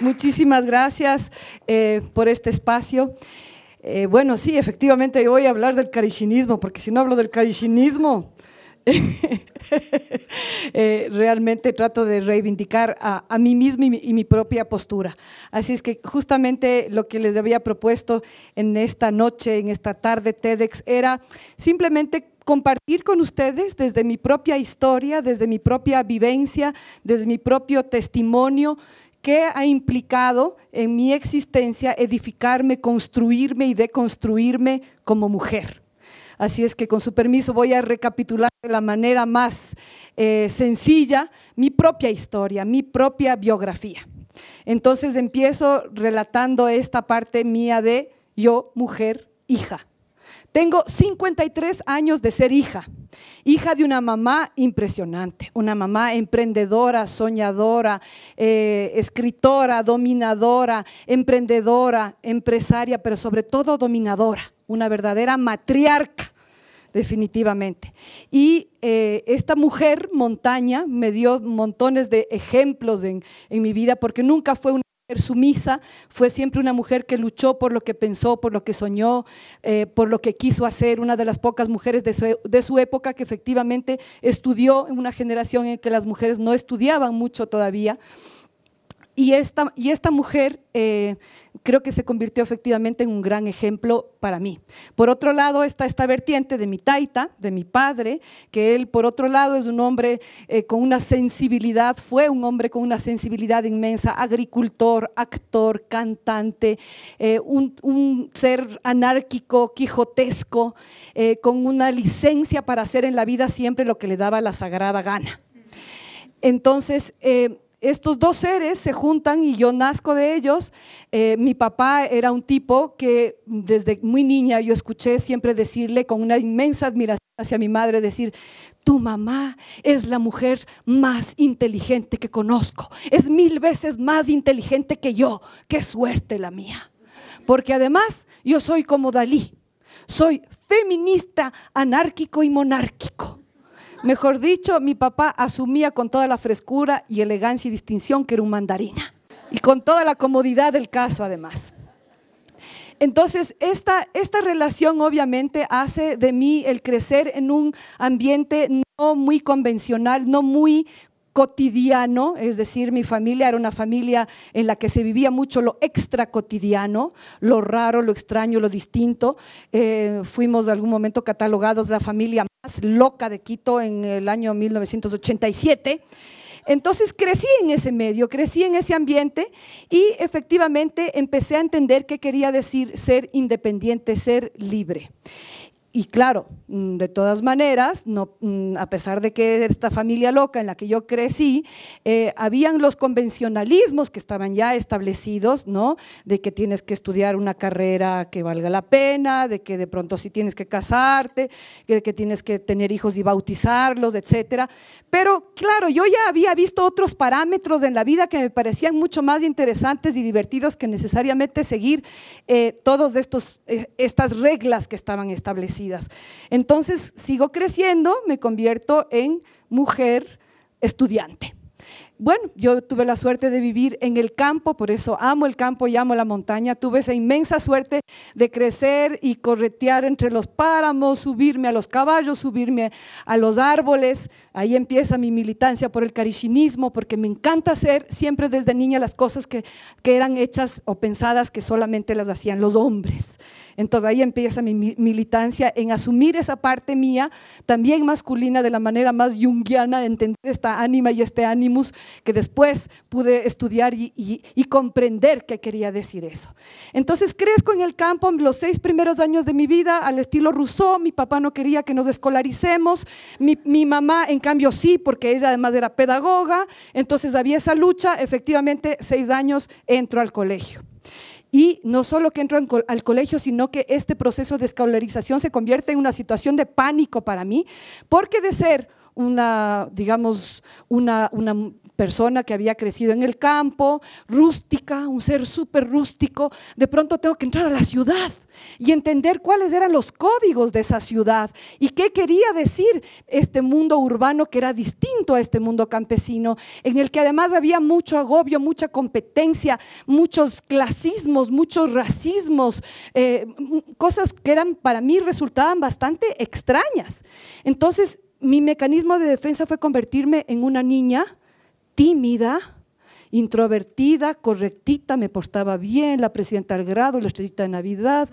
Muchísimas gracias eh, por este espacio. Eh, bueno, sí, efectivamente, voy a hablar del carichinismo, porque si no hablo del carichinismo, eh, realmente trato de reivindicar a, mí misma y mi, propia postura. Así es que justamente lo que les había propuesto en esta noche, en esta tarde TEDx, era simplemente compartir con ustedes desde mi propia historia, desde mi propia vivencia, desde mi propio testimonio, qué ha implicado en mi existencia edificarme, construirme y deconstruirme como mujer. Así es que con su permiso voy a recapitular de la manera más eh, sencilla mi propia historia, mi propia biografía. Entonces empiezo relatando esta parte mía de yo, mujer, hija. Tengo 53 años de ser hija, hija de una mamá impresionante, una mamá emprendedora, soñadora, eh, escritora, dominadora, emprendedora, empresaria, pero sobre todo dominadora, una verdadera matriarca definitivamente. Y eh, esta mujer montaña me dio montones de ejemplos en, en mi vida porque nunca fue una sumisa, fue siempre una mujer que luchó por lo que pensó, por lo que soñó, eh, por lo que quiso hacer, una de las pocas mujeres e, de su, época que efectivamente estudió en una generación en que las mujeres no estudiaban mucho todavía. Y esta, y esta mujer... Eh, creo que se convirtió efectivamente en un gran ejemplo para mí. Por otro lado está esta vertiente de mi taita, de mi padre, que él por otro lado es un hombre eh, con una sensibilidad, fue un hombre con una sensibilidad inmensa, agricultor, actor, cantante, eh, un, ser anárquico, quijotesco, eh, con una licencia para hacer en la vida siempre lo que le daba la sagrada gana. Entonces, estos dos seres se juntan y yo nazco de ellos. Eh, mi papá era un tipo que desde muy niña yo escuché siempre decirle con una inmensa admiración hacia mi madre decir, tu mamá es la mujer más inteligente que conozco, es mil veces más inteligente que yo, qué suerte la mía. Porque además yo soy como Dalí, soy feminista, anárquico y monárquico. Mejor dicho, mi papá asumía con toda la frescura y elegancia y distinción que era un mandarina. Y con toda la comodidad del caso, además. Entonces, esta, esta relación obviamente hace de mí el crecer en un ambiente no muy convencional, no muy cotidiano, es decir, mi familia era una familia en la que se vivía mucho lo extra cotidiano, lo raro, lo extraño, lo distinto. Eh, fuimos de algún momento catalogados la familia más loca de Quito en el año 1987. Entonces crecí en ese medio, crecí en ese ambiente y efectivamente empecé a entender qué quería decir ser independiente, ser libre. Y claro, mm, de todas maneras, no, mm, a pesar de que esta familia loca en la que yo crecí, eh, habían los convencionalismos que estaban ya establecidos, ¿no? De que tienes que estudiar una carrera que valga la pena, de que de pronto sí tienes que casarte, de que tienes que tener hijos y bautizarlos, etcétera. Pero claro, yo ya había visto otros parámetros en la vida que me parecían mucho más interesantes y divertidos que necesariamente seguir eh, todas eh, estas reglas que estaban establecidas. Entonces sigo creciendo, me convierto en mujer estudiante. Bueno, yo tuve la suerte de vivir en el campo, por eso amo el campo y amo la montaña. Tuve esa inmensa suerte de crecer y corretear entre los páramos, subirme a los caballos, subirme a los árboles. Ahí empieza mi militancia por el carichinismo, porque me encanta hacer siempre desde niña las cosas que eran hechas o pensadas que solamente las hacían los hombres. Entonces ahí empieza mi militancia en asumir esa parte mía, también masculina, de la manera más junguiana, entender esta ánima y este ánimus que después pude estudiar y, comprender qué quería decir eso. Entonces crezco en el campo los seis primeros años de mi vida al estilo Rousseau, mi papá no quería que nos escolaricemos, mi, mi mamá en cambio sí, porque ella además era pedagoga, entonces había esa lucha, efectivamente seis años entro al colegio. Y no solo que entro al colegio, sino que este proceso de escolarización se convierte en una situación de pánico para mí, porque de ser una, digamos, una persona que había crecido en el campo, rústica, un ser súper rústico, de pronto tengo que entrar a la ciudad y entender cuáles eran los códigos de esa ciudad y qué quería decir este mundo urbano que era distinto a este mundo campesino, en el que además había mucho agobio, mucha competencia, muchos clasismos, muchos racismos, eh, cosas que eran para mí resultaban bastante extrañas. Entonces, mi mecanismo de defensa fue convertirme en una niña tímida, introvertida, correctita, me portaba bien, la presidenta del grado, la estrellita de Navidad.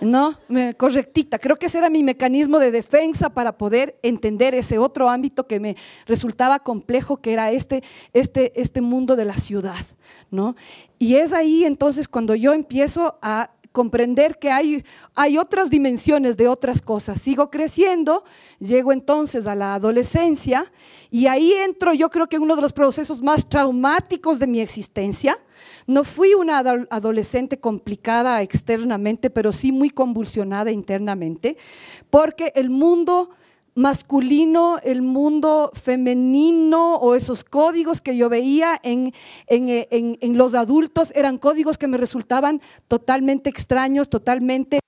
No, correctita. Creo que ese era mi mecanismo de defensa para poder entender ese otro ámbito que me resultaba complejo, que era este, este, este mundo de la ciudad. ¿no? Y es ahí entonces cuando yo empiezo a comprender que hay, hay otras dimensiones de otras cosas. Sigo creciendo, llego entonces a la adolescencia y ahí entro yo creo que uno de los procesos más traumáticos de mi existencia. No fui una adolescente complicada externamente, pero sí muy convulsionada internamente, porque el mundo masculino, el mundo femenino o esos códigos que yo veía en, eh, los adultos eran códigos que me resultaban totalmente extraños, totalmente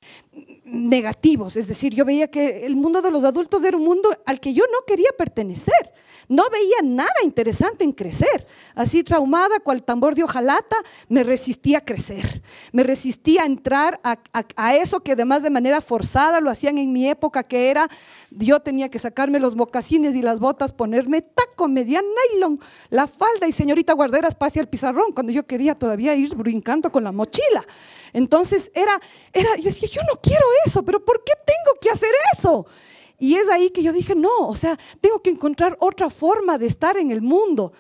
negativos, es decir, yo veía que el mundo de los adultos era un mundo al que yo no quería pertenecer, no veía nada interesante en crecer, así traumada cual tambor de hojalata, me resistía a crecer, me resistía a entrar a, eso que además de manera forzada lo hacían en mi época, que era yo tenía que sacarme los mocasines y las botas, ponerme taco, media nylon, la falda y señorita guardera, espacio al pizarrón, cuando yo quería todavía ir brincando con la mochila. Entonces era, era yo decía, yo no quiero eso, pero ¿por qué tengo que hacer eso? Y es ahí que yo dije, no, o sea, tengo que encontrar otra forma de estar en el mundo.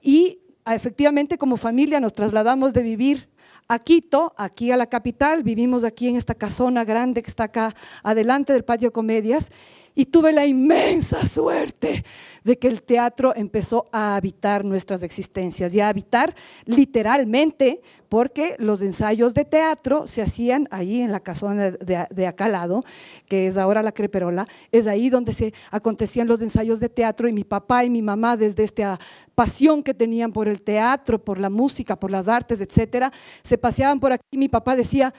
Y ah, efectivamente como familia nos trasladamos de vivir a Quito, aquí a la capital, vivimos aquí en esta casona grande que está acá adelante del patio Comedias, y tuve la inmensa suerte de que el teatro empezó a habitar nuestras existencias y a habitar literalmente porque los ensayos de teatro se hacían ahí en la casona de, acalado, que es ahora la Creperola, es ahí donde se acontecían los ensayos de teatro y mi papá y mi mamá desde esta pasión que tenían por el teatro, por la música, por las artes, etcétera, se paseaban por aquí y mi papá decía,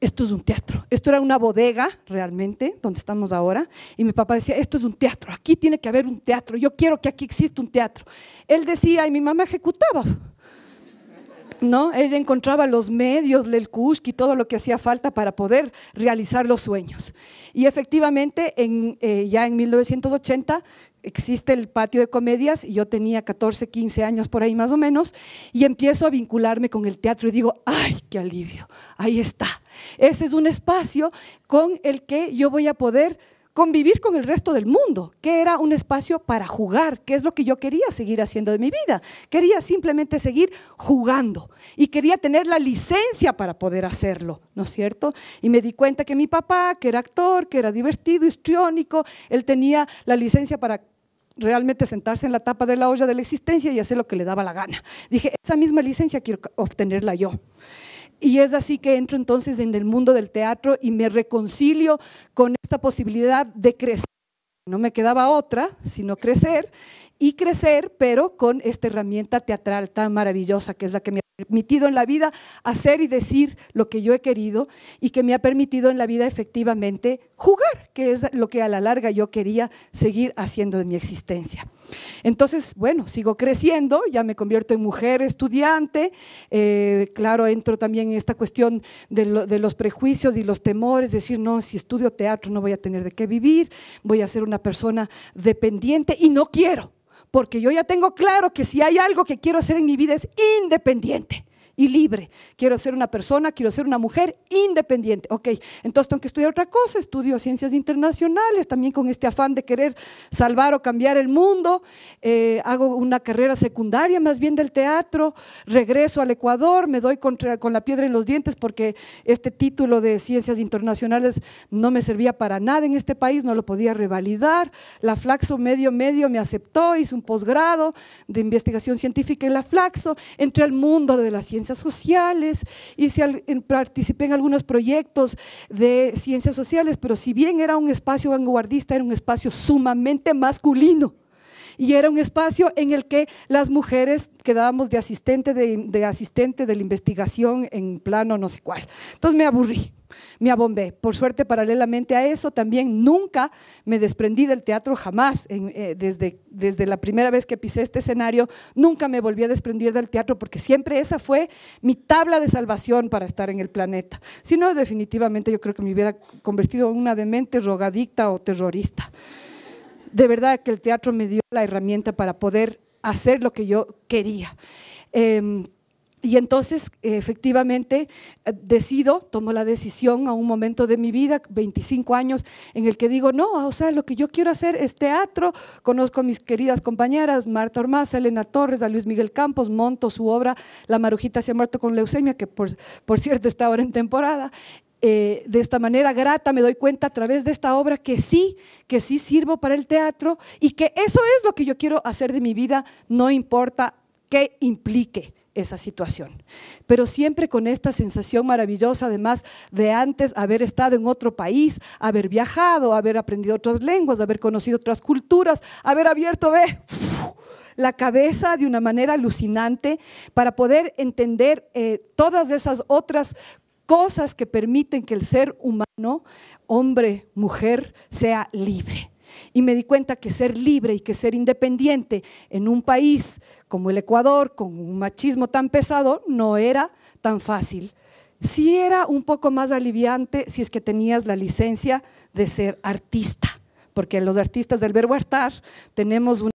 esto es un teatro. Esto era una bodega realmente, donde estamos ahora. Y mi papá decía, esto es un teatro, aquí tiene que haber un teatro, yo quiero que aquí exista un teatro. Él decía, y mi mamá ejecutaba. ¿no? Ella encontraba los medios, el kushki, todo lo que hacía falta para poder realizar los sueños. Y efectivamente, en, eh, ya en 1980 existe el patio de comedias y yo tenía 14, 15 años por ahí más o menos, y empiezo a vincularme con el teatro y digo, ay, qué alivio, ahí está. Ese es un espacio con el que yo voy a poder convivir con el resto del mundo, que era un espacio para jugar, que es lo que yo quería seguir haciendo de mi vida. Quería simplemente seguir jugando y quería tener la licencia para poder hacerlo, ¿no es cierto? Y me di cuenta que mi papá, que era actor, que era divertido, histriónico, él tenía la licencia para realmente sentarse en la tapa de la olla de la existencia y hacer lo que le daba la gana. Dije, esa misma licencia quiero obtenerla yo. Y es así que entro entonces en el mundo del teatro y me reconcilio con esta posibilidad de crecer. No me quedaba otra, sino crecer y crecer, pero con esta herramienta teatral tan maravillosa que es la que me ha permitido en la vida hacer y decir lo que yo he querido y que me ha permitido en la vida efectivamente jugar, que es lo que a la larga yo quería seguir haciendo de mi existencia. Entonces, bueno, sigo creciendo, ya me convierto en mujer estudiante, eh, claro, entro también en esta cuestión de, los prejuicios y los temores, decir, no, si estudio teatro no voy a tener de qué vivir, voy a ser una persona dependiente y no quiero, porque yo ya tengo claro que si hay algo que quiero hacer en mi vida es independiente y libre. Quiero ser una persona, quiero ser una mujer independiente. Ok, entonces tengo que estudiar otra cosa, estudio ciencias internacionales, también con este afán de querer salvar o cambiar el mundo. Eh, hago una carrera secundaria más bien del teatro, regreso al Ecuador, me doy contra, con la piedra en los dientes porque este título de ciencias internacionales no me servía para nada en este país, no lo podía revalidar. La Flaxo medio medio me aceptó, hice un posgrado de investigación científica en la Flaxo, entré al mundo de la ciencia sociales y si participé en algunos proyectos de ciencias sociales, pero si bien era un espacio vanguardista, era un espacio sumamente masculino y era un espacio en el que las mujeres quedábamos de asistente de, asistente de la investigación en plano no sé cuál. Entonces me aburrí me abombé. Por suerte, paralelamente a eso, también nunca me desprendí del teatro, jamás. Eh, desde, desde la primera vez que pisé este escenario, nunca me volví a desprendir del teatro, porque siempre esa fue mi tabla de salvación para estar en el planeta. Si no, definitivamente yo creo que me hubiera convertido en una demente, rogadicta o terrorista de verdad que el teatro me dio la herramienta para poder hacer lo que yo quería. Em, y entonces, efectivamente, eh, decido, tomo la decisión a un momento de mi vida, 25 años, en el que digo, no, o sea, lo que yo quiero hacer es teatro. Conozco a mis queridas compañeras, Marta Ormaz, Elena Torres, a Luis Miguel Campos, monto su obra, La Marujita se ha muerto con leucemia, que por cierto está ahora en temporada. Eh, de esta manera grata me doy cuenta a través de esta obra que sí, que sí sirvo para el teatro y que eso es lo que yo quiero hacer de mi vida, no importa qué implique esa situación. Pero siempre con esta sensación maravillosa, además de antes haber estado en otro país, haber viajado, haber aprendido otras lenguas, haber conocido otras culturas, haber abierto la cabeza de una manera alucinante para poder entender eh, todas esas otras cosas que permiten que el ser humano, hombre, mujer, sea libre. Y me di cuenta que ser libre y que ser independiente en un país como el Ecuador, con un machismo tan pesado, no era tan fácil. Sí era un poco más aliviante si es que tenías la licencia de ser artista, porque los artistas del verbo artar tenemos un